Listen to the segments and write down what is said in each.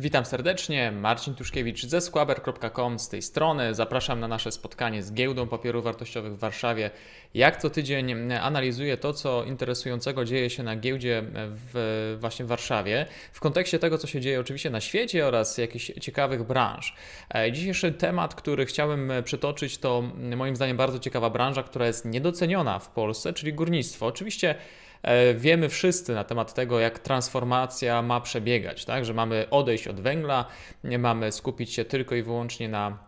Witam serdecznie, Marcin Tuszkiewicz ze squaber.com z tej strony. Zapraszam na nasze spotkanie z giełdą papierów wartościowych w Warszawie. Jak co tydzień analizuję to, co interesującego dzieje się na giełdzie w, właśnie w Warszawie, w kontekście tego, co się dzieje oczywiście na świecie oraz jakichś ciekawych branż. E, dzisiejszy temat, który chciałem przytoczyć, to moim zdaniem bardzo ciekawa branża, która jest niedoceniona w Polsce, czyli górnictwo. Oczywiście E, wiemy wszyscy na temat tego, jak transformacja ma przebiegać, tak? że mamy odejść od węgla, mamy skupić się tylko i wyłącznie na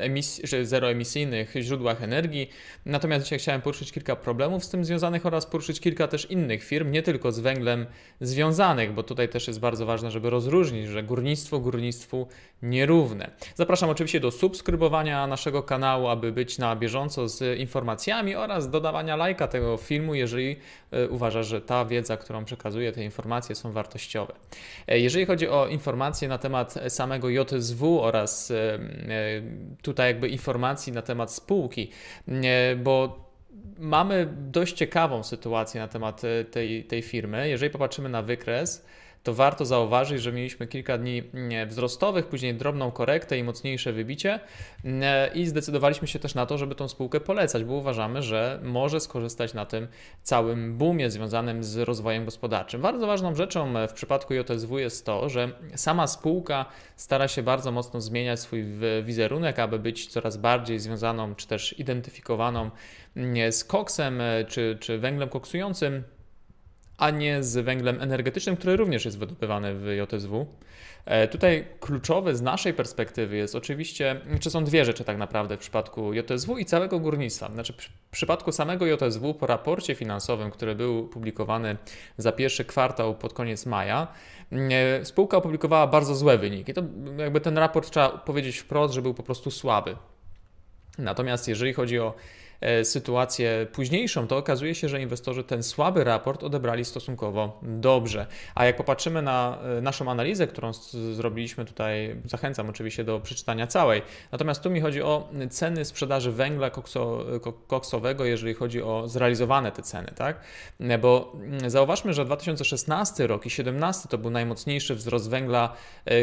e, emis- zeroemisyjnych źródłach energii. Natomiast dzisiaj chciałem poruszyć kilka problemów z tym związanych oraz poruszyć kilka też innych firm, nie tylko z węglem związanych, bo tutaj też jest bardzo ważne, żeby rozróżnić, że górnictwo górnictwu nierówne. Zapraszam oczywiście do subskrybowania naszego kanału, aby być na bieżąco z informacjami oraz dodawania lajka tego filmu, jeżeli e, uważasz, że ta wiedza, którą przekazuję, te informacje są wartościowe. E, jeżeli chodzi o informacje na temat samego JSW oraz e, tutaj jakby informacji na temat spółki, bo mamy dość ciekawą sytuację na temat tej, tej firmy. Jeżeli popatrzymy na wykres, to warto zauważyć, że mieliśmy kilka dni wzrostowych, później drobną korektę i mocniejsze wybicie e, i zdecydowaliśmy się też na to, żeby tą spółkę polecać, bo uważamy, że może skorzystać na tym całym boomie związanym z rozwojem gospodarczym. Bardzo ważną rzeczą e, w przypadku JSW jest to, że sama spółka stara się bardzo mocno zmieniać swój wizerunek, aby być coraz bardziej związaną czy też identyfikowaną z koksem e, czy, czy węglem koksującym a nie z węglem energetycznym, który również jest wydobywany w JSW. E, tutaj kluczowe z naszej perspektywy jest oczywiście, czy są dwie rzeczy tak naprawdę w przypadku JSW i całego górnictwa. Znaczy w przypadku samego JSW po raporcie finansowym, który był publikowany za pierwszy kwartał pod koniec maja, e, spółka opublikowała bardzo złe wyniki. To jakby ten raport trzeba powiedzieć wprost, że był po prostu słaby. Natomiast jeżeli chodzi o E, sytuację późniejszą, to okazuje się, że inwestorzy ten słaby raport odebrali stosunkowo dobrze. A jak popatrzymy na e, naszą analizę, którą zrobiliśmy tutaj, zachęcam oczywiście do przeczytania całej. Natomiast tu mi chodzi o ceny sprzedaży węgla kokso, koksowego, jeżeli chodzi o zrealizowane te ceny, tak? E, bo mm, zauważmy, że 2016 rok i 2017 to był najmocniejszy wzrost węgla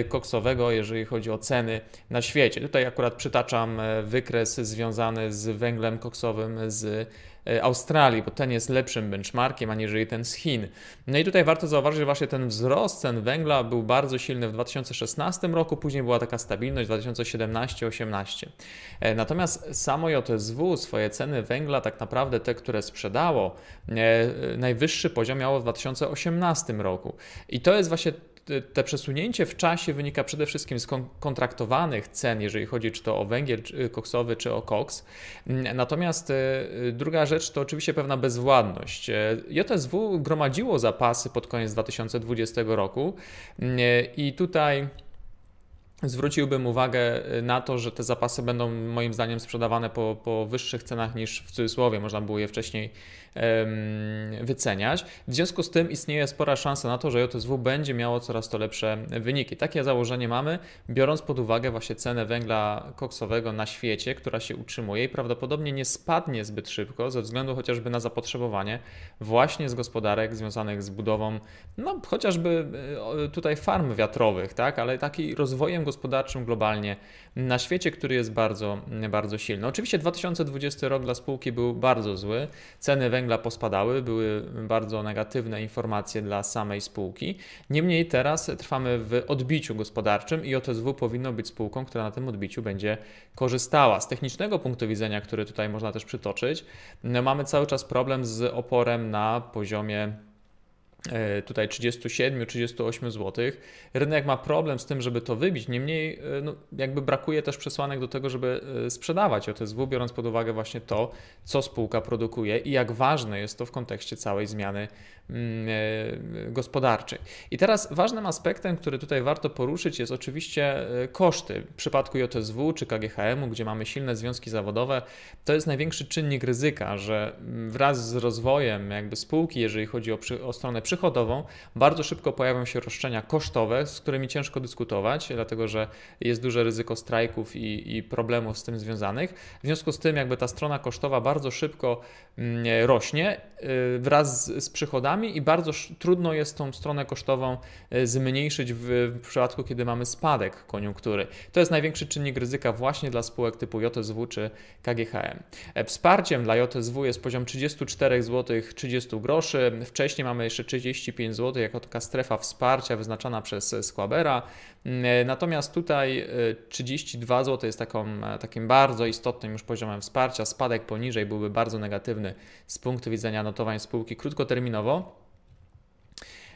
koksowego, jeżeli chodzi o ceny na świecie. Tutaj akurat przytaczam wykres związany z węglem koksowym z e, Australii, bo ten jest lepszym benchmarkiem aniżeli ten z Chin. No i tutaj warto zauważyć, że właśnie ten wzrost cen węgla był bardzo silny w 2016 roku, później była taka stabilność 2017-18. E, natomiast samo JSW swoje ceny węgla, tak naprawdę te, które sprzedało, e, najwyższy poziom miało w 2018 roku. I to jest właśnie te przesunięcie w czasie wynika przede wszystkim z kontraktowanych cen, jeżeli chodzi czy to o węgiel y, koksowy, czy o koks. Mm, natomiast y, y, druga rzecz to oczywiście pewna bezwładność. JSW gromadziło zapasy pod koniec 2020 roku mm, i tutaj. Zwróciłbym uwagę na to, że te zapasy będą moim zdaniem sprzedawane po, po wyższych cenach niż w cudzysłowie można było je wcześniej wyceniać. W związku z tym istnieje spora szansa na to, że JSW będzie miało coraz to lepsze wyniki. Takie założenie mamy, biorąc pod uwagę właśnie cenę węgla koksowego na świecie, która się utrzymuje i prawdopodobnie nie spadnie zbyt szybko ze względu chociażby na zapotrzebowanie właśnie z gospodarek związanych z budową, no chociażby e, tutaj farm wiatrowych, tak, ale taki rozwojem gospodarczym globalnie na świecie, który jest bardzo, bardzo silny. Oczywiście 2020 rok dla spółki był bardzo zły. Ceny węgla węgla pospadały, były bardzo negatywne informacje dla samej spółki. Niemniej teraz trwamy w odbiciu gospodarczym i OTSW powinno być spółką, która na tym odbiciu będzie korzystała. Z technicznego punktu widzenia, który tutaj można też przytoczyć, no, mamy cały czas problem z oporem na poziomie E, tutaj 37-38 zł. Rynek ma problem z tym, żeby to wybić, niemniej e, no, jakby brakuje też przesłanek do tego, żeby e, sprzedawać OTSW, biorąc pod uwagę właśnie to, co spółka produkuje i jak ważne jest to w kontekście całej zmiany mm, gospodarczej. I teraz ważnym aspektem, który tutaj warto poruszyć jest oczywiście koszty. W przypadku JSW czy KGHM-u, gdzie mamy silne związki zawodowe, to jest największy czynnik ryzyka, że mm, wraz z rozwojem jakby spółki, jeżeli chodzi o, przy, o stronę przychodową, bardzo szybko pojawią się roszczenia kosztowe, z którymi ciężko dyskutować, dlatego że jest duże ryzyko strajków i, i problemów z tym związanych. W związku z tym, jakby ta strona kosztowa bardzo szybko mm, rośnie y, wraz z, z przychodami i bardzo trudno jest tą stronę kosztową y, zmniejszyć w, w przypadku, kiedy mamy spadek koniunktury. To jest największy czynnik ryzyka właśnie dla spółek typu JSW czy KGHM. E, wsparciem dla JSW jest poziom 34 zł 30 groszy. Wcześniej mamy jeszcze 35 zł jako taka strefa wsparcia wyznaczana przez Squabera. Mm, natomiast tutaj 32 e, zł jest taką, e, takim bardzo istotnym już poziomem wsparcia. Spadek poniżej byłby bardzo negatywny z punktu widzenia notowań spółki krótkoterminowo.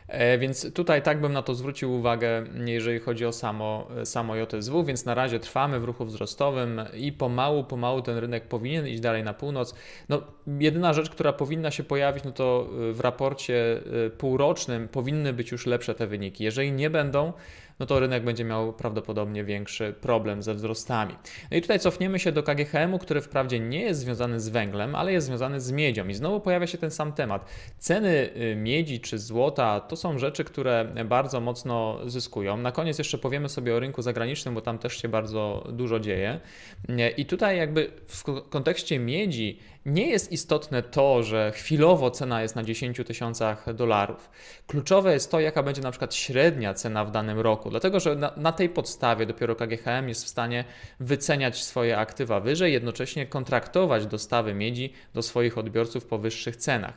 E, więc tutaj tak bym na to zwrócił uwagę, jeżeli chodzi o samo, samo JSW, więc na razie trwamy w ruchu wzrostowym i pomału, pomału ten rynek powinien iść dalej na północ. No, jedyna rzecz, która powinna się pojawić, no to e, w raporcie e, półrocznym powinny być już lepsze te wyniki. Jeżeli nie będą, no to rynek będzie miał prawdopodobnie większy problem ze wzrostami. No i tutaj cofniemy się do KGHM-u, który wprawdzie nie jest związany z węglem, ale jest związany z miedzią. I znowu pojawia się ten sam temat. Ceny y, miedzi czy złota to są rzeczy, które bardzo mocno zyskują. Na koniec jeszcze powiemy sobie o rynku zagranicznym, bo tam też się bardzo dużo dzieje. I tutaj jakby w kontekście miedzi nie jest istotne to, że chwilowo cena jest na 10 tysiącach dolarów. Kluczowe jest to, jaka będzie na przykład średnia cena w danym roku, dlatego że na, na, tej podstawie dopiero KGHM jest w stanie wyceniać swoje aktywa wyżej, jednocześnie kontraktować dostawy miedzi do swoich odbiorców po wyższych cenach.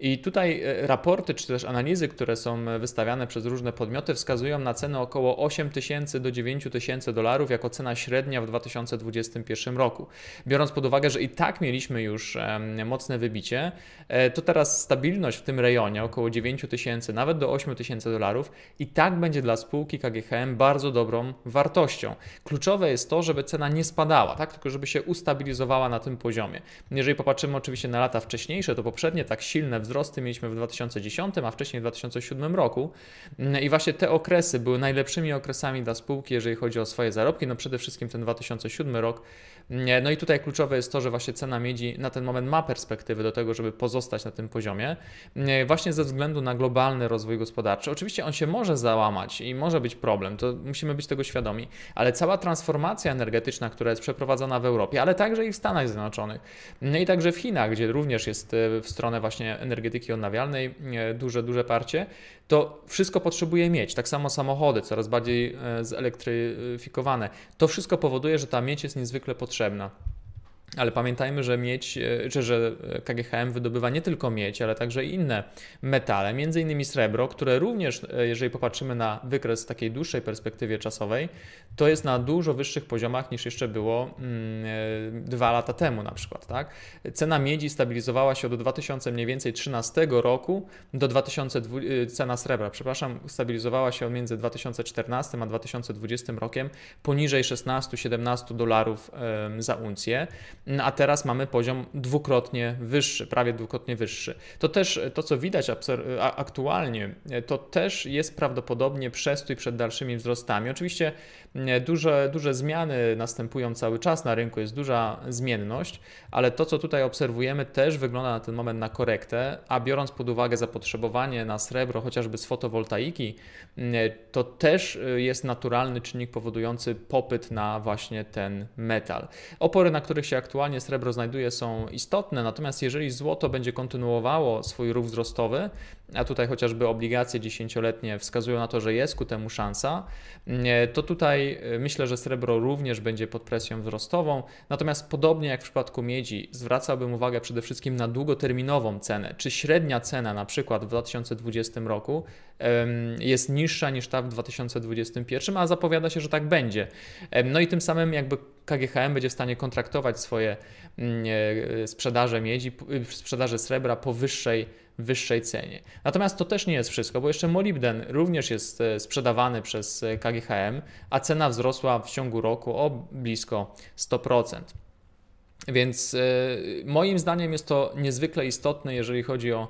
I tutaj e, raporty czy też analizy, które są wystawiane przez różne podmioty, wskazują na cenę około 8 tysięcy do 9 tysięcy dolarów jako cena średnia w 2021 roku. Biorąc pod uwagę, że i tak mieliśmy już już mocne wybicie, e, to teraz stabilność w tym rejonie około 9 tysięcy, nawet do 8 tysięcy dolarów i tak będzie dla spółki KGHM bardzo dobrą wartością. Kluczowe jest to, żeby cena nie spadała, tak? tylko żeby się ustabilizowała na tym poziomie. Jeżeli popatrzymy oczywiście na lata wcześniejsze, to poprzednie tak silne wzrosty mieliśmy w 2010, a wcześniej w 2007 roku mm, i właśnie te okresy były najlepszymi okresami dla spółki, jeżeli chodzi o swoje zarobki. No przede wszystkim ten 2007 rok no i tutaj kluczowe jest to, że właśnie cena miedzi na ten moment ma perspektywy do tego, żeby pozostać na tym poziomie, właśnie ze względu na globalny rozwój gospodarczy. Oczywiście on się może załamać i może być problem, to musimy być tego świadomi, ale cała transformacja energetyczna, która jest przeprowadzana w Europie, ale także i w Stanach Zjednoczonych, no i także w Chinach, gdzie również jest e, w stronę właśnie energetyki odnawialnej duże, duże parcie, to wszystko potrzebuje mieć. Tak samo samochody, coraz bardziej e, zelektryfikowane. To wszystko powoduje, że ta miedź jest niezwykle potrzebna potrzebna. Ale pamiętajmy, że mieć, e, czy że e, KGHM wydobywa nie tylko miedź, ale także inne metale, między innymi srebro, które również, e, jeżeli popatrzymy na wykres w takiej dłuższej perspektywie czasowej, to jest na dużo wyższych poziomach niż jeszcze było mm, dwa lata temu na przykład. Tak? Cena miedzi stabilizowała się od 2000 mniej więcej 13 roku do 2020, cena srebra, przepraszam, stabilizowała się między 2014 a 2020 rokiem poniżej 16-17 dolarów za uncję a teraz mamy poziom dwukrotnie wyższy, prawie dwukrotnie wyższy. To też e, to, co widać e, aktualnie, e, to też jest prawdopodobnie przestój przed dalszymi wzrostami. Oczywiście duże, duże zmiany następują cały czas na rynku, jest duża zmienność, ale to, co tutaj obserwujemy, też wygląda na ten moment na korektę, a biorąc pod uwagę zapotrzebowanie na srebro, chociażby z fotowoltaiki, to też jest naturalny czynnik powodujący popyt na właśnie ten metal. Opory, na których się aktualnie aktualnie srebro znajduje, są istotne. Natomiast jeżeli złoto będzie kontynuowało swój ruch wzrostowy, a tutaj chociażby obligacje dziesięcioletnie wskazują na to, że jest ku temu szansa, mm, e, to tutaj e, myślę, że srebro również będzie pod presją wzrostową. Natomiast podobnie jak w przypadku miedzi, zwracałbym uwagę przede wszystkim na długoterminową cenę. Czy średnia cena na przykład w 2020 roku jest niższa niż ta w 2021, a zapowiada się, że tak będzie. No i tym samym jakby KGHM będzie w stanie kontraktować swoje mm, e, sprzedaże miedzi, sprzedaże srebra po wyższej wyższej cenie. Natomiast to też nie jest wszystko, bo jeszcze molibden również jest e, sprzedawany przez e, KGHM, a cena wzrosła w ciągu roku o blisko 100%. Więc e, moim zdaniem jest to niezwykle istotne, jeżeli chodzi o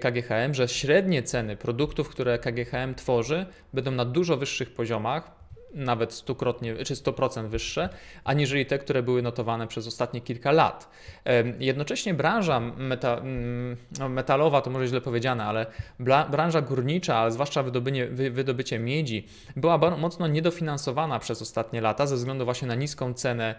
KGHM, mm, że średnie ceny produktów, które KGHM tworzy, będą na dużo wyższych poziomach nawet stukrotnie czy 100% wyższe, aniżeli te, które były notowane przez ostatnie kilka lat. Jednocześnie branża meta, mm, no, metalowa, to może źle powiedziane, ale branża górnicza, a zwłaszcza wydobycie miedzi, była mocno niedofinansowana przez ostatnie lata ze względu właśnie na niską cenę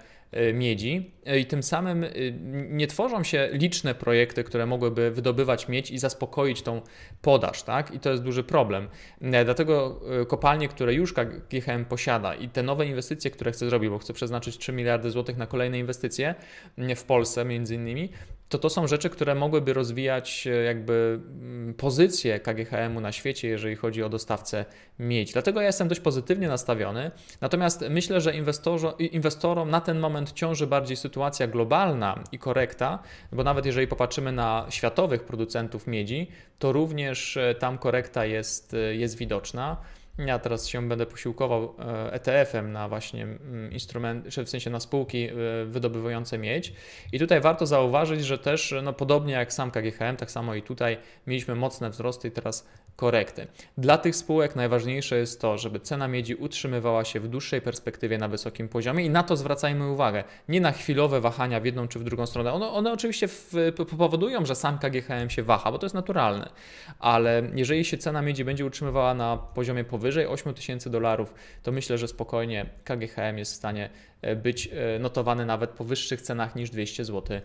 y, miedzi e, i tym samym y, nie tworzą się liczne projekty, które mogłyby wydobywać miedź i zaspokoić tą podaż, tak? I to jest duży problem. E, dlatego y, kopalnie, które już KGHM posiada, posiada i te nowe inwestycje, które chce zrobić, bo chce przeznaczyć 3 miliardy złotych na kolejne inwestycje w Polsce między innymi, to to są rzeczy, które mogłyby rozwijać e, jakby mm, pozycję KGHM-u na świecie, jeżeli chodzi o dostawcę miedź. Dlatego ja jestem dość pozytywnie nastawiony. Natomiast myślę, że inwestorom na ten moment ciąży bardziej sytuacja globalna i korekta, bo nawet jeżeli popatrzymy na światowych producentów miedzi, to również e, tam korekta jest, e, jest widoczna. Ja teraz się będę posiłkował ETF-em e na właśnie mm, instrument, w sensie na spółki e, wydobywające miedź. I tutaj warto zauważyć, że też no, podobnie jak sam KGHM, tak samo i tutaj mieliśmy mocne wzrosty i teraz korekty. Dla tych spółek najważniejsze jest to, żeby cena miedzi utrzymywała się w dłuższej perspektywie na wysokim poziomie i na to zwracajmy uwagę. Nie na chwilowe wahania w jedną czy w drugą stronę. One, one oczywiście w, powodują, że sam KGHM się waha, bo to jest naturalne, ale jeżeli się cena miedzi będzie utrzymywała na poziomie powyżej 8000 dolarów, to myślę, że spokojnie KGHM jest w stanie e, być e, notowany nawet po wyższych cenach niż 200 zł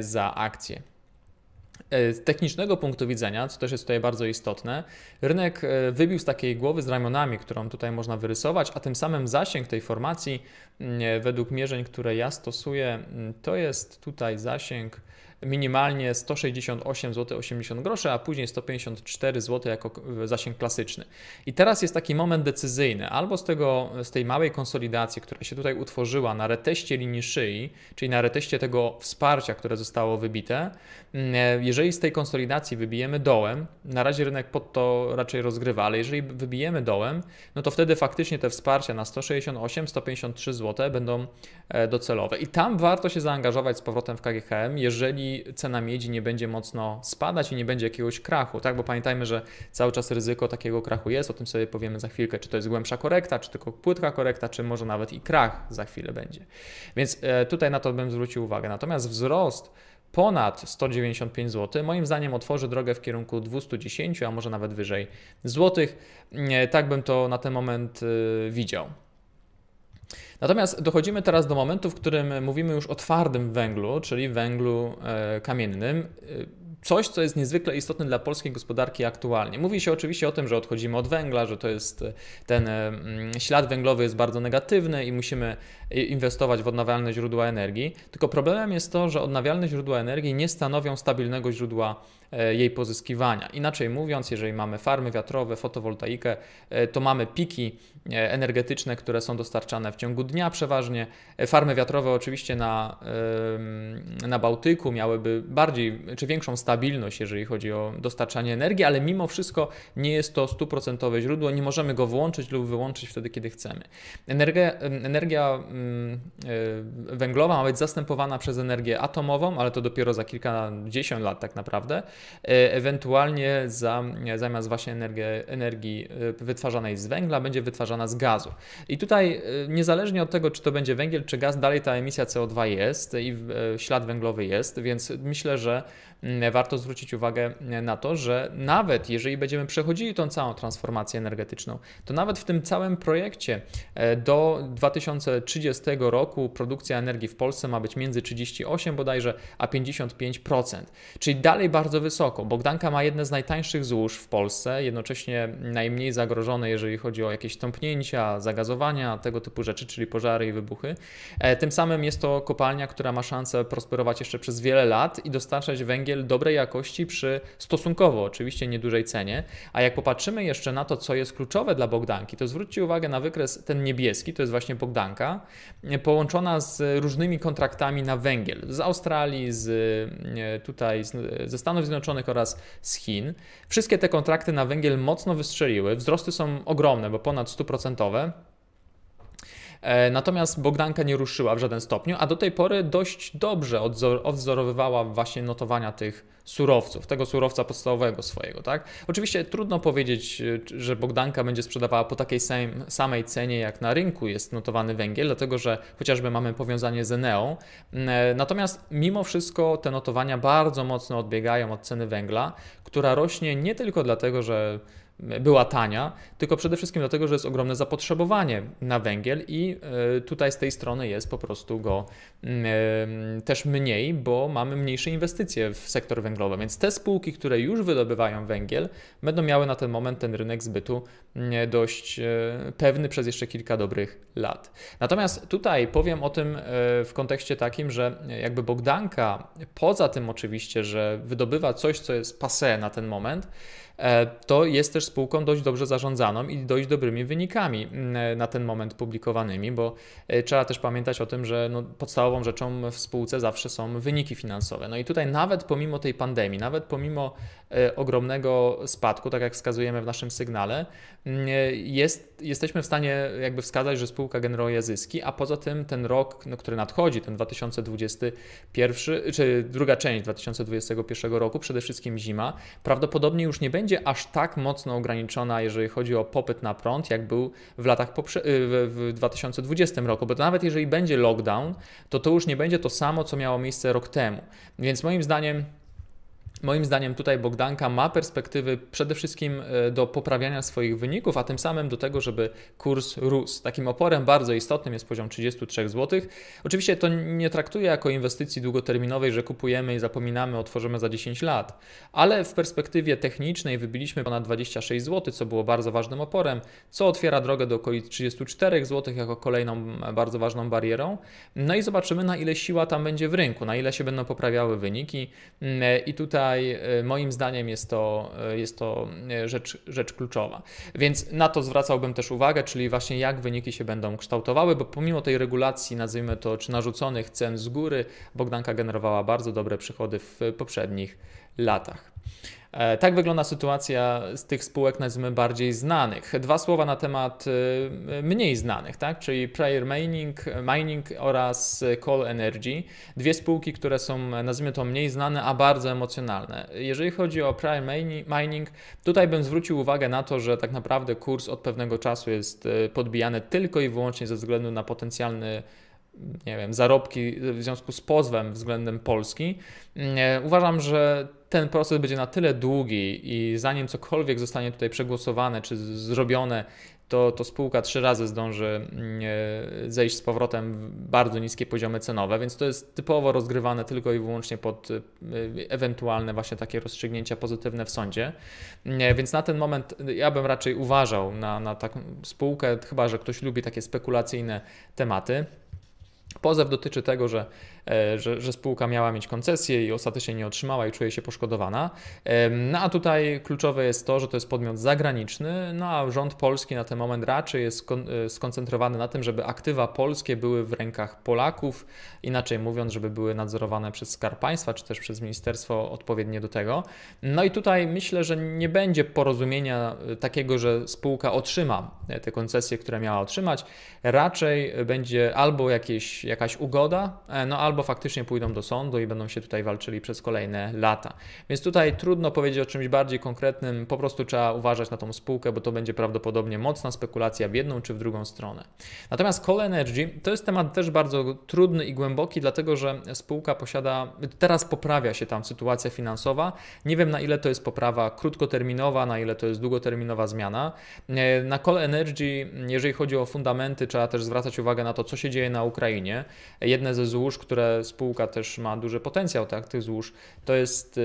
za akcję. E, z technicznego punktu widzenia, co też jest tutaj bardzo istotne, rynek e, wybił z takiej głowy z ramionami, którą tutaj można wyrysować, a tym samym zasięg tej formacji, mm, e, według mierzeń, które ja stosuję, mm, to jest tutaj zasięg minimalnie 168 zł 80 groszy, a później 154 zł jako zasięg klasyczny. I teraz jest taki moment decyzyjny, albo z, tego, z tej małej konsolidacji, która się tutaj utworzyła na reteście linii szyi, czyli na reteście tego wsparcia, które zostało wybite, mm, jeżeli z tej konsolidacji wybijemy dołem, na razie rynek pod to raczej rozgrywa, ale jeżeli wybijemy dołem, no to wtedy faktycznie te wsparcia na 168, 153 zł będą e, docelowe. I tam warto się zaangażować z powrotem w KGHM, jeżeli cena miedzi nie będzie mocno spadać i nie będzie jakiegoś krachu, tak? Bo pamiętajmy, że cały czas ryzyko takiego krachu jest, o tym sobie powiemy za chwilkę, czy to jest głębsza korekta, czy tylko płytka korekta, czy może nawet i krach za chwilę będzie. Więc e, tutaj na to bym zwrócił uwagę. Natomiast wzrost ponad 195 zł, moim zdaniem otworzy drogę w kierunku 210, a może nawet wyżej złotych. Mm, e, tak bym to na ten moment y, widział. Natomiast dochodzimy teraz do momentu, w którym mówimy już o twardym węglu, czyli węglu e, kamiennym coś, co jest niezwykle istotne dla polskiej gospodarki aktualnie. Mówi się oczywiście o tym, że odchodzimy od węgla, że to jest e, ten e, mm, ślad węglowy jest bardzo negatywny i musimy e, inwestować w odnawialne źródła energii. Tylko problemem jest to, że odnawialne źródła energii nie stanowią stabilnego źródła jej pozyskiwania. Inaczej mówiąc, jeżeli mamy farmy wiatrowe, fotowoltaikę, to mamy piki energetyczne, które są dostarczane w ciągu dnia przeważnie. Farmy wiatrowe oczywiście na, mm, na Bałtyku miałyby bardziej czy większą stabilność stabilność, jeżeli chodzi o dostarczanie energii, ale mimo wszystko nie jest to stuprocentowe źródło, nie możemy go włączyć lub wyłączyć wtedy, kiedy chcemy. Energia, energia mm, e, węglowa ma być zastępowana przez energię atomową, ale to dopiero za kilkadziesiąt lat tak naprawdę, e, ewentualnie za, zamiast właśnie energię energii e, wytwarzanej z węgla będzie wytwarzana z gazu. I tutaj niezależnie od tego, czy to będzie węgiel, czy gaz, dalej ta emisja CO2 jest i ślad węglowy jest, więc myślę, że Mm, warto zwrócić uwagę mm, na to, że nawet jeżeli będziemy przechodzili tą całą transformację energetyczną, to nawet w tym całym projekcie e, do 2030 roku produkcja energii w Polsce ma być między 38 bodajże a 55%, czyli dalej bardzo wysoko. Bogdanka ma jedne z najtańszych złóż w Polsce, jednocześnie najmniej zagrożone, jeżeli chodzi o jakieś tąpnięcia, zagazowania, tego typu rzeczy, czyli pożary i wybuchy. E, tym samym jest to kopalnia, która ma szansę prosperować jeszcze przez wiele lat i dostarczać węgiel dobrej jakości przy stosunkowo oczywiście niedużej cenie. A jak popatrzymy jeszcze na to, co jest kluczowe dla Bogdanki, to zwróćcie uwagę na wykres ten niebieski, to jest właśnie Bogdanka, e, połączona z różnymi kontraktami na węgiel z Australii, z, e, tutaj z, e, ze Stanów Zjednoczonych oraz z Chin. Wszystkie te kontrakty na węgiel mocno wystrzeliły, wzrosty są ogromne, bo ponad 100%. E, natomiast Bogdanka nie ruszyła w żaden stopniu, a do tej pory dość dobrze odwzorowywała właśnie notowania tych surowców, tego surowca podstawowego swojego, tak? Oczywiście trudno powiedzieć, e, że Bogdanka będzie sprzedawała po takiej samej cenie, jak na rynku jest notowany węgiel, dlatego że chociażby mamy powiązanie z Eneą. Mm, e, natomiast mimo wszystko te notowania bardzo mocno odbiegają od ceny węgla, która rośnie nie tylko dlatego, że była tania, tylko przede wszystkim dlatego, że jest ogromne zapotrzebowanie na węgiel i e, tutaj z tej strony jest po prostu go mm, e, też mniej, bo mamy mniejsze inwestycje w sektor węglowy. Więc te spółki, które już wydobywają węgiel, będą miały na ten moment ten rynek zbytu mm, dość e, pewny przez jeszcze kilka dobrych lat. Natomiast tutaj powiem o tym w kontekście takim, że jakby Bogdanka, poza tym oczywiście, że wydobywa coś, co jest pase na ten moment, E, to jest też spółką dość dobrze zarządzaną i dość dobrymi wynikami mm, e, na ten moment publikowanymi, bo e, trzeba też pamiętać o tym, że no podstawową rzeczą w spółce zawsze są wyniki finansowe. No i tutaj nawet pomimo tej pandemii, nawet pomimo ogromnego spadku, tak jak wskazujemy w naszym sygnale, mm, jest, jesteśmy w stanie jakby wskazać, że spółka generuje zyski, a poza tym ten rok, no, który nadchodzi, ten 2021, czy druga część 2021 roku, przede wszystkim zima, prawdopodobnie już nie będzie będzie aż tak mocno ograniczona, jeżeli chodzi o popyt na prąd, jak był w latach y, w 2020 roku, bo to nawet jeżeli będzie lockdown, to to już nie będzie to samo, co miało miejsce rok temu. Więc moim zdaniem Moim zdaniem tutaj Bogdanka ma perspektywy przede wszystkim e, do poprawiania swoich wyników, a tym samym do tego, żeby kurs rósł. Takim oporem bardzo istotnym jest poziom 33 zł. Oczywiście to nie traktuję jako inwestycji długoterminowej, że kupujemy i zapominamy, otworzymy za 10 lat, ale w perspektywie technicznej wybiliśmy ponad 26 zł, co było bardzo ważnym oporem, co otwiera drogę do okolic 34 zł jako kolejną e, bardzo ważną barierą. No i zobaczymy, na ile siła tam będzie w rynku, na ile się będą poprawiały wyniki mm, e, i tutaj tutaj e, moim zdaniem jest to, e, jest to e, rzecz, rzecz kluczowa. Więc na to zwracałbym też uwagę, czyli właśnie jak wyniki się będą kształtowały, bo pomimo tej regulacji, nazwijmy to, czy narzuconych cen z góry, Bogdanka generowała bardzo dobre przychody w poprzednich latach. E, tak wygląda sytuacja z tych spółek, nazwijmy bardziej znanych. Dwa słowa na temat e, mniej znanych, tak? czyli Prayer Mining, Mining oraz Coal Energy. Dwie spółki, które są, nazwijmy to, mniej znane, a bardzo emocjonalne. Jeżeli chodzi o Prayer Mining, tutaj bym zwrócił uwagę na to, że tak naprawdę kurs od pewnego czasu jest e, podbijany tylko i wyłącznie ze względu na potencjalny nie wiem, zarobki w związku z pozwem względem Polski, mm, e, uważam, że ten proces będzie na tyle długi i zanim cokolwiek zostanie tutaj przegłosowane czy zrobione, to, to spółka trzy razy zdąży mm, e, zejść z powrotem w bardzo niskie poziomy cenowe, więc to jest typowo rozgrywane tylko i wyłącznie pod e, ewentualne właśnie takie rozstrzygnięcia pozytywne w sądzie. Mm, więc na ten moment ja bym raczej uważał na, na taką spółkę, chyba że ktoś lubi takie spekulacyjne tematy. Pozew dotyczy tego, że E, że, że spółka miała mieć koncesję i ostatecznie nie otrzymała i czuje się poszkodowana. E, no a tutaj kluczowe jest to, że to jest podmiot zagraniczny, no a rząd polski na ten moment raczej jest e, skoncentrowany na tym, żeby aktywa polskie były w rękach Polaków, inaczej mówiąc, żeby były nadzorowane przez Skarb Państwa czy też przez ministerstwo odpowiednie do tego. No i tutaj myślę, że nie będzie porozumienia takiego, że spółka otrzyma te koncesje, które miała otrzymać. Raczej będzie albo jakieś, jakaś ugoda, no albo albo faktycznie pójdą do sądu i będą się tutaj walczyli przez kolejne lata. Więc tutaj trudno powiedzieć o czymś bardziej konkretnym, po prostu trzeba uważać na tą spółkę, bo to będzie prawdopodobnie mocna spekulacja w jedną czy w drugą stronę. Natomiast Call Energy to jest temat też bardzo trudny i głęboki, dlatego że spółka posiada, teraz poprawia się tam sytuacja finansowa. Nie wiem na ile to jest poprawa krótkoterminowa, na ile to jest długoterminowa zmiana. E, na Call Energy, jeżeli chodzi o fundamenty, trzeba też zwracać uwagę na to, co się dzieje na Ukrainie. Jedne ze złóż, które spółka też ma duży potencjał tak, tych złóż. To jest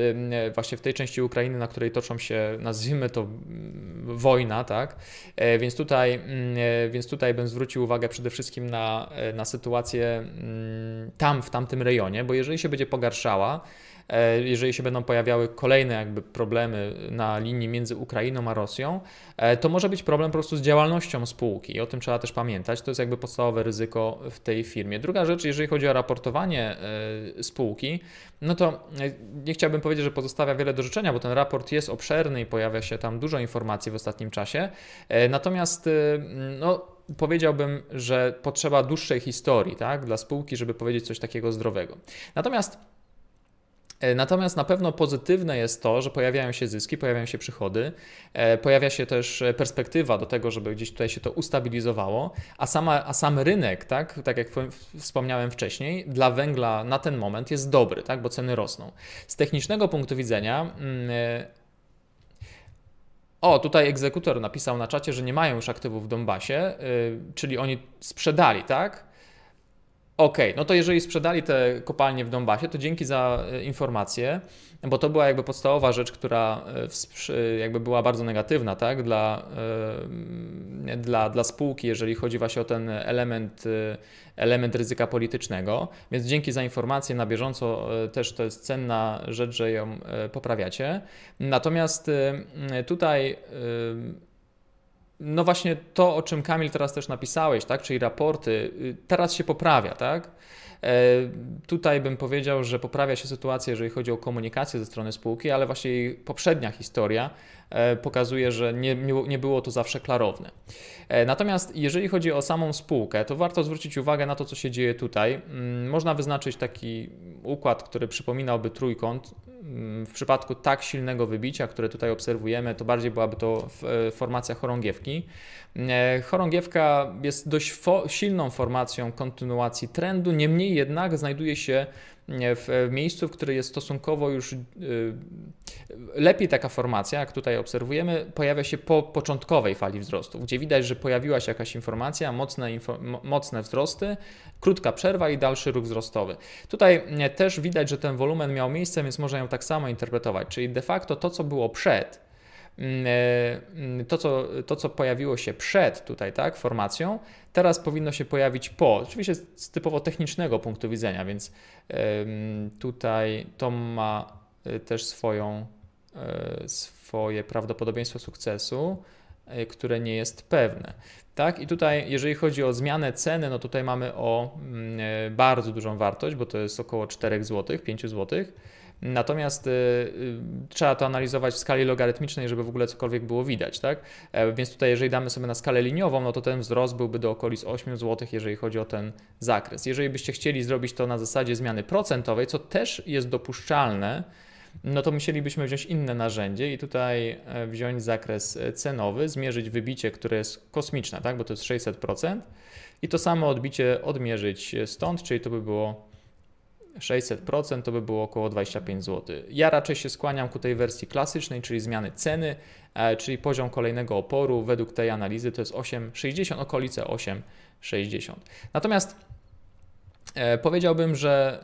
właśnie w tej części Ukrainy, na której toczą się, nazwijmy to, mm, wojna, tak? E, więc tutaj, mm, e, więc tutaj bym zwrócił uwagę przede wszystkim na, e, na sytuację mm, tam, w tamtym rejonie, bo jeżeli się będzie pogarszała, E, jeżeli się będą pojawiały kolejne jakby problemy na linii między Ukrainą a Rosją, e, to może być problem po prostu z działalnością spółki i o tym trzeba też pamiętać. To jest jakby podstawowe ryzyko w tej firmie. Druga rzecz, jeżeli chodzi o raportowanie e, spółki, no to nie chciałbym powiedzieć, że pozostawia wiele do życzenia, bo ten raport jest obszerny i pojawia się tam dużo informacji w ostatnim czasie. Natomiast no, powiedziałbym, że potrzeba dłuższej historii tak, dla spółki, żeby powiedzieć coś takiego zdrowego. Natomiast E, natomiast na pewno pozytywne jest to, że pojawiają się zyski, pojawiają się przychody, e, pojawia się też e, perspektywa do tego, żeby gdzieś tutaj się to ustabilizowało, a, sama, a sam rynek, tak, tak jak wspomniałem wcześniej, dla węgla na ten moment jest dobry, tak, bo ceny rosną. Z technicznego punktu widzenia mm, o, tutaj egzekutor napisał na czacie, że nie mają już aktywów w Donbasie, czyli oni sprzedali, tak? Okej, okay, no to jeżeli sprzedali te kopalnie w Donbasie, to dzięki za e, informację, bo to była jakby podstawowa rzecz, która e, e, jakby była bardzo negatywna tak? dla, dla, dla spółki, jeżeli chodzi właśnie o ten element, element ryzyka politycznego. Więc dzięki za informację na bieżąco też to jest cenna rzecz, że ją poprawiacie. Natomiast tutaj no właśnie to, o czym Kamil teraz też napisałeś, tak? czyli raporty, y, teraz się poprawia, tak? E, tutaj bym powiedział, że poprawia się sytuacja, jeżeli chodzi o komunikację ze strony spółki, ale właśnie jej poprzednia historia e, pokazuje, że nie, nie, było to zawsze klarowne. E, natomiast jeżeli chodzi o samą spółkę, to warto zwrócić uwagę na to, co się dzieje tutaj. Mm, można wyznaczyć taki układ, który przypominałby trójkąt, Mm, w przypadku tak silnego wybicia, które tutaj obserwujemy, to bardziej byłaby to e, formacja chorągiewki. E, chorągiewka jest dość fo silną formacją kontynuacji trendu, niemniej jednak znajduje się E, w miejscu, w którym jest stosunkowo już e, lepiej taka formacja, jak tutaj obserwujemy, pojawia się po początkowej fali wzrostu, gdzie widać, że pojawiła się jakaś informacja, mocne, mocne wzrosty, krótka przerwa i dalszy ruch wzrostowy. Tutaj e, też widać, że ten wolumen miał miejsce, więc można ją tak samo interpretować, czyli de facto to, co było przed, Mm, e, mm, to, co, to, co pojawiło się przed tutaj, tak, formacją, teraz powinno się pojawić po. Oczywiście z typowo technicznego punktu widzenia, więc tutaj to ma e, też swoją, e, swoje prawdopodobieństwo sukcesu, które nie jest pewne. Tak? I tutaj, jeżeli chodzi o zmianę ceny, no tutaj mamy o mm, bardzo dużą wartość, bo to jest około 4 zł, 5 złotych Natomiast y, y, trzeba to analizować w skali logarytmicznej, żeby w ogóle cokolwiek było widać, tak? E, więc tutaj, jeżeli damy sobie na skalę liniową, no to ten wzrost byłby do okolic 8 zł, jeżeli chodzi o ten zakres. Jeżeli byście chcieli zrobić to na zasadzie zmiany procentowej, co też jest dopuszczalne, no to musielibyśmy wziąć inne narzędzie i tutaj e, wziąć zakres e, cenowy, zmierzyć wybicie, które jest kosmiczne, tak? bo to jest 600%, i to samo odbicie odmierzyć stąd, czyli to by było 600% to by było około 25 zł. Ja raczej się skłaniam ku tej wersji klasycznej, czyli zmiany ceny, e, czyli poziom kolejnego oporu według tej analizy to jest 8,60, okolice 8,60. Natomiast E, powiedziałbym, że,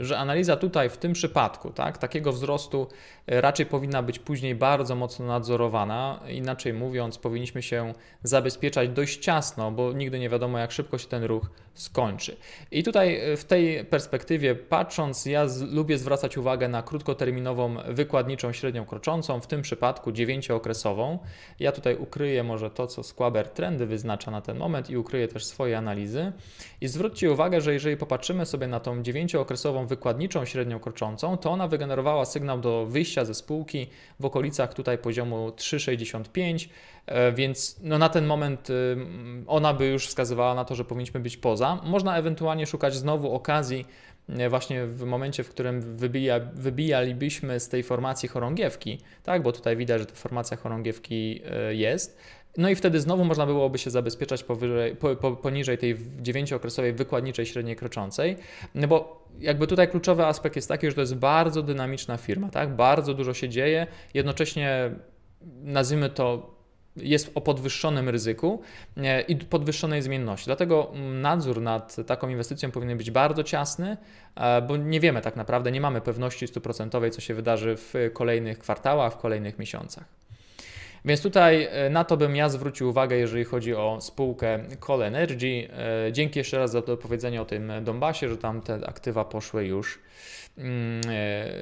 e, że analiza tutaj w tym przypadku tak, takiego wzrostu e, raczej powinna być później bardzo mocno nadzorowana. Inaczej mówiąc, powinniśmy się zabezpieczać dość ciasno, bo nigdy nie wiadomo, jak szybko się ten ruch skończy. I tutaj w tej perspektywie patrząc, ja z, lubię zwracać uwagę na krótkoterminową wykładniczą średnią kroczącą, w tym przypadku dziewięciookresową. Ja tutaj ukryję może to, co Squaber Trendy wyznacza na ten moment i ukryję też swoje analizy. I zwróćcie uwagę, że jeżeli jeżeli popatrzymy sobie na tą dziewięciookresową wykładniczą średnią kroczącą, to ona wygenerowała sygnał do wyjścia ze spółki w okolicach tutaj poziomu 3,65, e, więc no na ten moment y, ona by już wskazywała na to, że powinniśmy być poza. Można ewentualnie szukać znowu okazji E, właśnie w momencie, w którym wybija, wybijalibyśmy z tej formacji chorągiewki, tak, bo tutaj widać, że ta formacja chorągiewki e, jest, no i wtedy znowu można byłoby się zabezpieczać powyżej, po, po, poniżej tej dziewięciokresowej wykładniczej średniej kroczącej, no bo jakby tutaj kluczowy aspekt jest taki, że to jest bardzo dynamiczna firma, tak? Bardzo dużo się dzieje, jednocześnie nazwijmy to jest o podwyższonym ryzyku e, i podwyższonej zmienności. Dlatego mm, nadzór nad taką inwestycją powinien być bardzo ciasny, e, bo nie wiemy tak naprawdę, nie mamy pewności stuprocentowej, co się wydarzy w kolejnych kwartałach, w kolejnych miesiącach. Więc tutaj e, na to bym ja zwrócił uwagę, jeżeli chodzi o spółkę Call Energy. Dzięki jeszcze raz za to powiedzenie o tym Donbasie, że tam te aktywa poszły już Mm, e,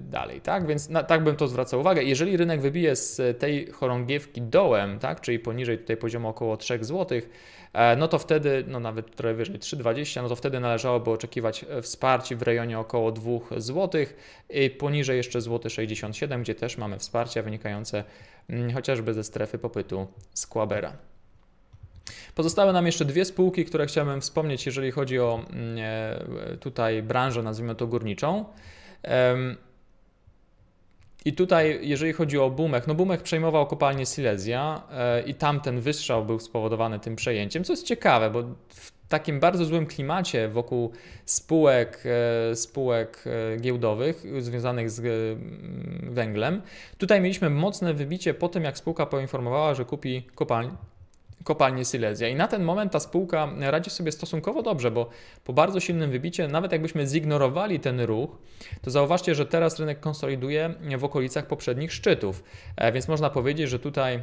dalej, tak? Więc na, tak bym to zwracał uwagę. Jeżeli rynek wybije z tej chorągiewki dołem, tak? Czyli poniżej tutaj poziomu około 3 zł, e, no to wtedy, no nawet trochę wyżej 3,20, no to wtedy należałoby oczekiwać wsparcia w rejonie około 2 zł, i poniżej jeszcze złoty 67, zł, gdzie też mamy wsparcia wynikające mm, chociażby ze strefy popytu Skłabera. Pozostały nam jeszcze dwie spółki, które chciałbym wspomnieć, jeżeli chodzi o mm, e, tutaj branżę, nazwijmy to górniczą. I tutaj, jeżeli chodzi o Bumek, no Bumek przejmował kopalnię Silesia e, i tamten wystrzał był spowodowany tym przejęciem, co jest ciekawe, bo w takim bardzo złym klimacie wokół spółek, e, spółek giełdowych związanych z mm, węglem, tutaj mieliśmy mocne wybicie po tym, jak spółka poinformowała, że kupi kopalnię kopalnię Silesia. I na ten moment ta spółka radzi sobie stosunkowo dobrze, bo po bardzo silnym wybicie, nawet jakbyśmy zignorowali ten ruch, to zauważcie, że teraz rynek konsoliduje w okolicach poprzednich szczytów. E, więc można powiedzieć, że tutaj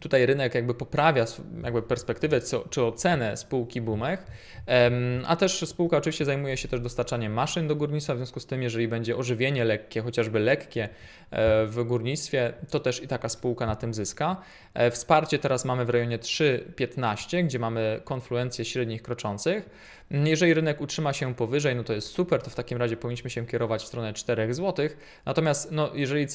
tutaj rynek jakby poprawia jakby perspektywę czy ocenę spółki Bumech, a też spółka oczywiście zajmuje się też dostarczaniem maszyn do górnictwa, w związku z tym jeżeli będzie ożywienie lekkie, chociażby lekkie e, w górnictwie, to też i taka spółka na tym zyska. E, wsparcie teraz mamy w rejonie 3,15, gdzie mamy konfluencję średnich kroczących. Jeżeli rynek utrzyma się powyżej, no to jest super, to w takim razie powinniśmy się kierować w stronę 4 zł. Natomiast no, jeżeli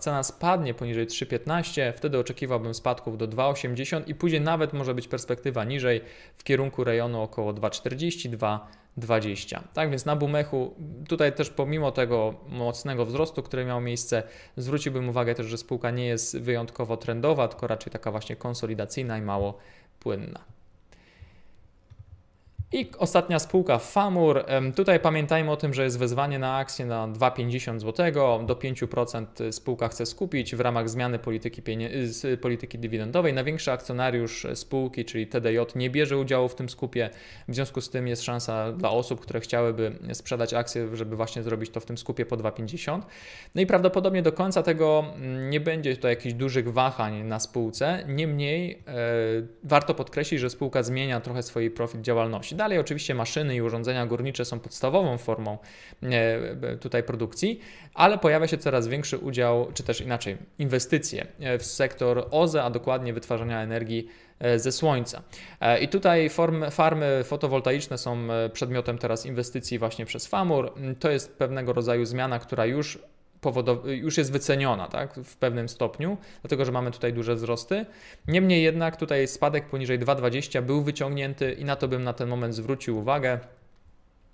cena spadnie poniżej 3,15, wtedy oczekiwałbym spadku do 2,80 i później nawet może być perspektywa niżej w kierunku rejonu około 2,40, 2,20. Tak więc na Bumechu tutaj też pomimo tego mocnego wzrostu, który miał miejsce, zwróciłbym uwagę też, że spółka nie jest wyjątkowo trendowa, tylko raczej taka właśnie konsolidacyjna i mało płynna. I ostatnia spółka FAMUR. Tutaj pamiętajmy o tym, że jest wezwanie na akcję na 2,50 zł. Do 5% spółka chce skupić w ramach zmiany polityki, y, polityki dywidendowej. Największy akcjonariusz spółki, czyli TDJ, nie bierze udziału w tym skupie. W związku z tym jest szansa dla osób, które chciałyby sprzedać akcję, żeby właśnie zrobić to w tym skupie po 2,50. No i prawdopodobnie do końca tego mm, nie będzie to jakichś dużych wahań na spółce. Niemniej e, warto podkreślić, że spółka zmienia trochę swój profil działalności dalej. Oczywiście maszyny i urządzenia górnicze są podstawową formą e, tutaj produkcji, ale pojawia się coraz większy udział, czy też inaczej, inwestycje e, w sektor OZE, a dokładnie wytwarzania energii e, ze słońca. I tutaj form, farmy fotowoltaiczne są przedmiotem teraz inwestycji właśnie przez FAMUR. To jest pewnego rodzaju zmiana, która już już jest wyceniona tak, w pewnym stopniu, dlatego że mamy tutaj duże wzrosty. Niemniej jednak tutaj spadek poniżej 2,20 był wyciągnięty i na to bym na ten moment zwrócił uwagę.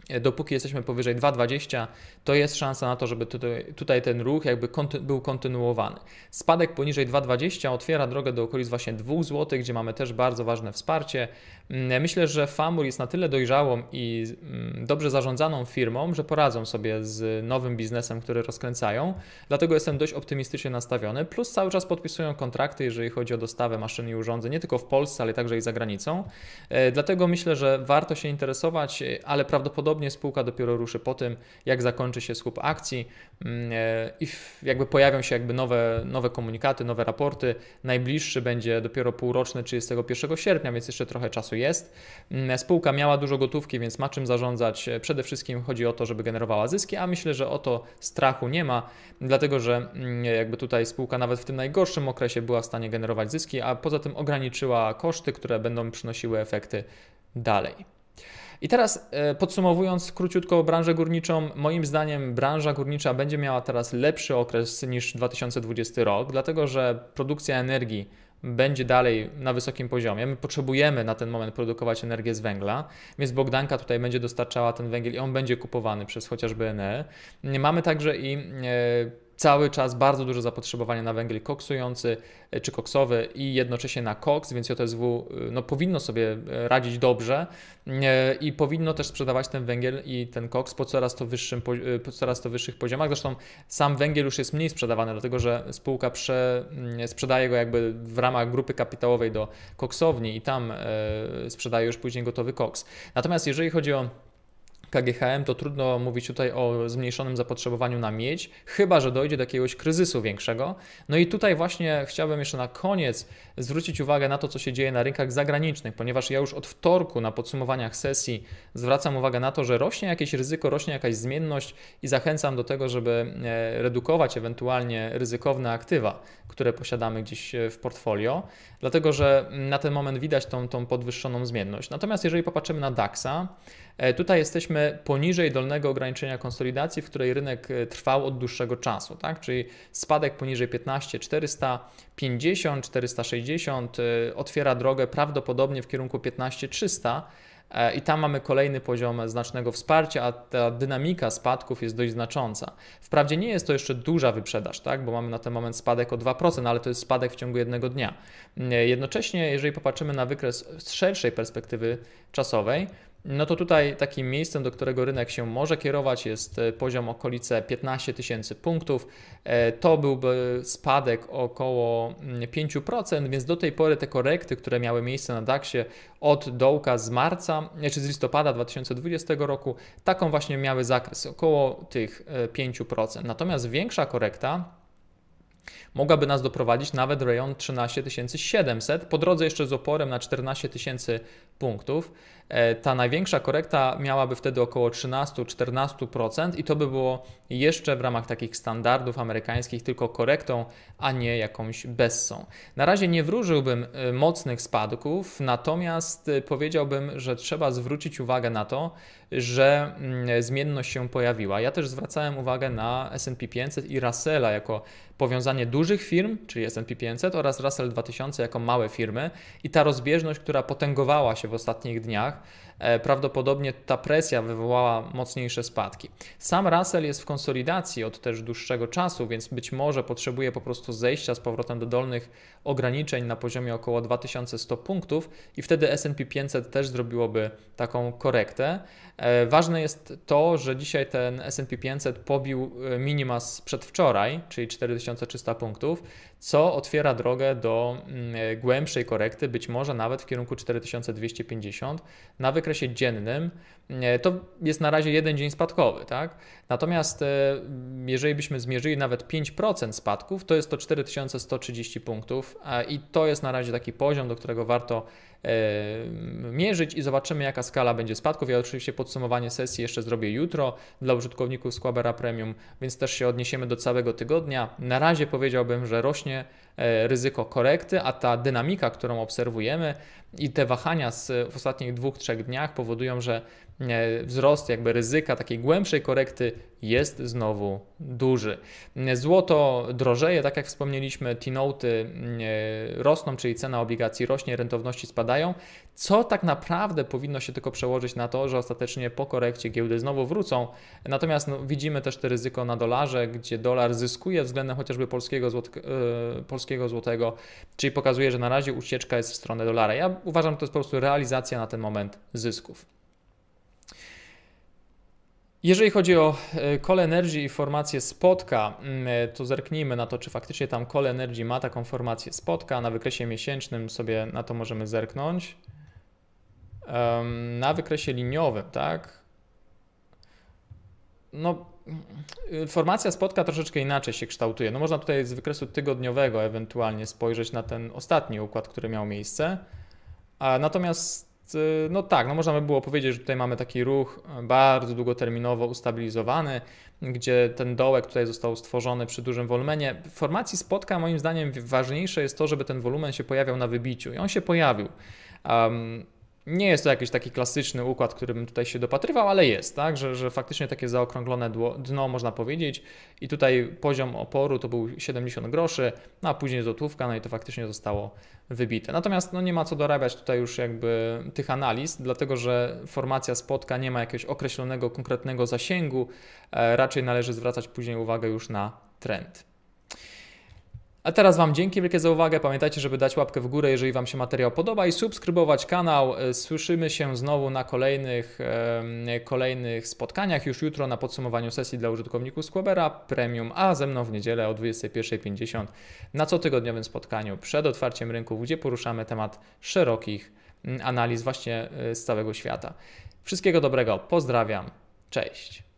E, dopóki jesteśmy powyżej 2,20, to jest szansa na to, żeby tutaj, tutaj ten ruch jakby konty był kontynuowany. Spadek poniżej 2,20 otwiera drogę do okolic właśnie 2 zł, gdzie mamy też bardzo ważne wsparcie. Mm, myślę, że Famur jest na tyle dojrzałą i mm, dobrze zarządzaną firmą, że poradzą sobie z nowym biznesem, który rozkręcają. Dlatego jestem dość optymistycznie nastawiony. Plus cały czas podpisują kontrakty, jeżeli chodzi o dostawę maszyn i urządzeń, nie tylko w Polsce, ale także i za granicą. E, dlatego myślę, że warto się interesować, e, ale prawdopodobnie spółka dopiero ruszy po tym, jak zakończy się skup akcji mm, e, i jakby pojawią się jakby nowe, nowe komunikaty, nowe raporty. Najbliższy będzie dopiero półroczny 31 sierpnia, więc jeszcze trochę czasu jest. Mm, spółka miała dużo gotówki, więc ma czym zarządzać. E, przede wszystkim chodzi o to, żeby generowała zyski, a myślę, że o to strachu nie ma, dlatego że mm, jakby tutaj spółka nawet w tym najgorszym okresie była w stanie generować zyski, a poza tym ograniczyła koszty, które będą przynosiły efekty dalej. I teraz e, podsumowując króciutko branżę górniczą, moim zdaniem branża górnicza będzie miała teraz lepszy okres niż 2020 rok, dlatego że produkcja energii będzie dalej na wysokim poziomie. My potrzebujemy na ten moment produkować energię z węgla, więc Bogdanka tutaj będzie dostarczała ten węgiel i on będzie kupowany przez chociażby NE. Mamy także i e, cały czas bardzo duże zapotrzebowanie na węgiel koksujący e, czy koksowy i jednocześnie na koks, więc JTSW e, no, powinno sobie e, radzić dobrze i powinno też sprzedawać ten węgiel i ten koks po coraz to, wyższym, po coraz to wyższych poziomach. Zresztą sam węgiel już jest mniej sprzedawany, dlatego że spółka prze, mm, sprzedaje go jakby w ramach grupy kapitałowej do koksowni i tam sprzedaje już później gotowy koks. Natomiast jeżeli chodzi o KGHM, to trudno mówić tutaj o zmniejszonym zapotrzebowaniu na miedź, chyba że dojdzie do jakiegoś kryzysu większego. No i tutaj właśnie chciałbym jeszcze na koniec zwrócić uwagę na to, co się dzieje na rynkach zagranicznych, ponieważ ja już od wtorku na podsumowaniach sesji zwracam uwagę na to, że rośnie jakieś ryzyko, rośnie jakaś zmienność i zachęcam do tego, żeby e, redukować ewentualnie ryzykowne aktywa, które posiadamy gdzieś e, w portfolio, dlatego że na ten moment widać tą, tą podwyższoną zmienność. Natomiast jeżeli popatrzymy na DAXA, E, tutaj jesteśmy poniżej dolnego ograniczenia konsolidacji, w której rynek e, trwał od dłuższego czasu, tak? czyli spadek poniżej 15 450, 460 otwiera drogę prawdopodobnie w kierunku 15 300 e, i tam mamy kolejny poziom znacznego wsparcia, a ta dynamika spadków jest dość znacząca. Wprawdzie nie jest to jeszcze duża wyprzedaż, tak? bo mamy na ten moment spadek o 2%, ale to jest spadek w ciągu jednego dnia. Jednocześnie, jeżeli popatrzymy na wykres z szerszej perspektywy czasowej, no to tutaj takim miejscem, do którego rynek się może kierować, jest e, poziom okolice 15 tysięcy punktów. E, to byłby spadek około 5%, mm, więc do tej pory te korekty, które miały miejsce na DAX-ie od dołka z marca e, czy z listopada 2020 roku, taką właśnie miały zakres około tych 5%. Natomiast większa korekta mogłaby nas doprowadzić nawet rejon 13 700, po drodze jeszcze z oporem na 14 000 punktów. E, ta największa korekta miałaby wtedy około 13-14% i to by było jeszcze w ramach takich standardów amerykańskich tylko korektą, a nie jakąś bessą. Na razie nie wróżyłbym e, mocnych spadków, natomiast e, powiedziałbym, że trzeba zwrócić uwagę na to, że mm, zmienność się pojawiła. Ja też zwracałem uwagę na S&P 500 i Russella jako powiązanie dużych firm, czyli S&P 500 oraz Russell 2000 jako małe firmy i ta rozbieżność, która potęgowała się w ostatnich dniach, E, prawdopodobnie ta presja wywołała mocniejsze spadki. Sam Russell jest w konsolidacji od też dłuższego czasu, więc być może potrzebuje po prostu zejścia z powrotem do dolnych ograniczeń na poziomie około 2100 punktów i wtedy S&P 500 też zrobiłoby taką korektę. E, ważne jest to, że dzisiaj ten S&P 500 pobił e, minima z przedwczoraj, czyli 4300 punktów, co otwiera drogę do mm, e, głębszej korekty, być może nawet w kierunku 4250 na wykresie dziennym. Mm, e, to jest na razie jeden dzień spadkowy, tak? Natomiast e, jeżeli byśmy zmierzyli nawet 5% spadków, to jest to 4130 punktów i to jest na razie taki poziom, do którego warto mierzyć i zobaczymy, jaka skala będzie spadków. Ja oczywiście podsumowanie sesji jeszcze zrobię jutro dla użytkowników Squabera Premium, więc też się odniesiemy do całego tygodnia. Na razie powiedziałbym, że rośnie e, ryzyko korekty, a ta dynamika, którą obserwujemy i te wahania z, w ostatnich dwóch, trzech dniach powodują, że E, wzrost jakby ryzyka takiej głębszej korekty jest znowu duży. E, złoto drożeje, tak jak wspomnieliśmy, T-noty e, rosną, czyli cena obligacji rośnie, rentowności spadają, co tak naprawdę powinno się tylko przełożyć na to, że ostatecznie po korekcie giełdy znowu wrócą. Natomiast no, widzimy też to ryzyko na dolarze, gdzie dolar zyskuje względem chociażby polskiego, złot, yy, polskiego złotego, czyli pokazuje, że na razie ucieczka jest w stronę dolara. Ja uważam, że to jest po prostu realizacja na ten moment zysków. Jeżeli chodzi o e, Call Energy i formację Spotka, mm, e, to zerknijmy na to, czy faktycznie tam Call Energy ma taką formację Spotka. Na wykresie miesięcznym sobie na to możemy zerknąć. Na wykresie liniowym, tak? No, mm, y, formacja Spotka troszeczkę inaczej się kształtuje. No, można tutaj z wykresu tygodniowego ewentualnie spojrzeć na ten ostatni układ, który miał miejsce. Natomiast Y, no tak, no można by było powiedzieć, że tutaj mamy taki ruch bardzo długoterminowo ustabilizowany, gdzie ten dołek tutaj został stworzony przy dużym wolumenie. W formacji spotka moim zdaniem ważniejsze jest to, żeby ten wolumen się pojawiał na wybiciu i on się pojawił. Um, nie jest to jakiś taki klasyczny układ, bym tutaj się dopatrywał, ale jest, tak, że, że faktycznie takie zaokrąglone dno można powiedzieć i tutaj poziom oporu to był 70 groszy, no a później złotówka, no i to faktycznie zostało wybite. Natomiast no, nie ma co dorabiać tutaj już jakby tych analiz, dlatego że formacja spotka nie ma jakiegoś określonego, konkretnego zasięgu, e, raczej należy zwracać później uwagę już na trend. A teraz Wam dzięki wielkie za uwagę. Pamiętajcie, żeby dać łapkę w górę, jeżeli Wam się materiał podoba i subskrybować kanał. E, słyszymy się znowu na kolejnych, kolejnych spotkaniach już jutro na podsumowaniu sesji dla użytkowników Squabera Premium, a ze mną w niedzielę o 21.50 na cotygodniowym spotkaniu przed otwarciem rynków, gdzie poruszamy temat szerokich mm, analiz właśnie e, z całego świata. Wszystkiego dobrego, pozdrawiam, cześć.